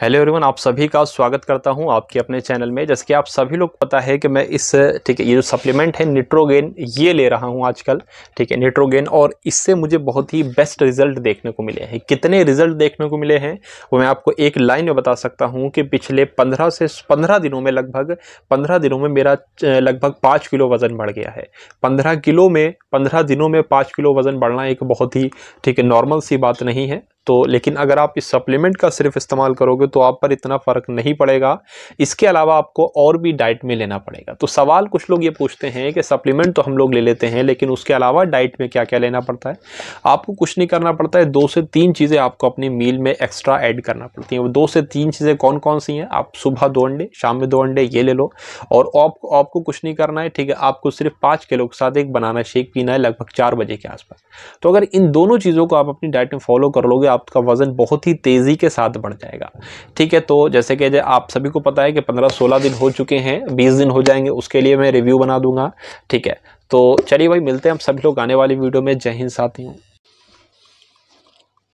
hello everyone आप सभी का स्वागत करता हूं आपके अपने चैनल में जैसे कि आप सभी लोग पता है कि मैं इस ठीक है ये जो सप्लीमेंट है न्यूट्रोगेन ये ले रहा हूं आजकल ठीक है न्यूट्रोगेन और इससे मुझे बहुत ही बेस्ट रिजल्ट देखने को मिले हैं कितने रिजल्ट देखने को मिले हैं वो मैं आपको एक लाइन में बता सकता हूँ कि पिछले पंद्रह से पंद्रह दिनों में लगभग पंद्रह दिनों में मेरा लगभग पाँच किलो वज़न बढ़ गया है पंद्रह किलो में पंद्रह दिनों में पाँच किलो वज़न बढ़ना एक बहुत ही ठीक है नॉर्मल सी बात नहीं है तो लेकिन अगर आप इस सप्लीमेंट का सिर्फ इस्तेमाल करोगे तो आप पर इतना फ़र्क नहीं पड़ेगा इसके अलावा आपको और भी डाइट में लेना पड़ेगा तो सवाल कुछ लोग ये पूछते हैं कि सप्लीमेंट तो हम लोग ले लेते हैं लेकिन उसके अलावा डाइट में क्या क्या लेना पड़ता है आपको कुछ नहीं करना पड़ता है दो से तीन चीज़ें आपको अपनी मील में एक्स्ट्रा ऐड करना पड़ती हैं दो से तीन चीज़ें कौन कौन सी हैं आप सुबह दो अंडे शाम में दो अंडे ये ले लो और आपको आपको कुछ नहीं करना है ठीक है आपको सिर्फ पाँच किलो के साथ एक बनाना शेक पीना है लगभग चार बजे के आसपास तो अगर इन दोनों चीज़ों को आप अपनी डाइट में फॉलो कर लोगे आपका वज़न बहुत ही तेज़ी के साथ बढ़ जाएगा ठीक है तो जैसे कि आप सभी को पता है कि पंद्रह सोलह दिन हो चुके हैं बीस दिन हो जाएंगे उसके लिए मैं रिव्यू बना दूंगा ठीक है तो चलिए भाई मिलते हैं हम सभी लोग आने वाली वीडियो में जय हिंद साथियों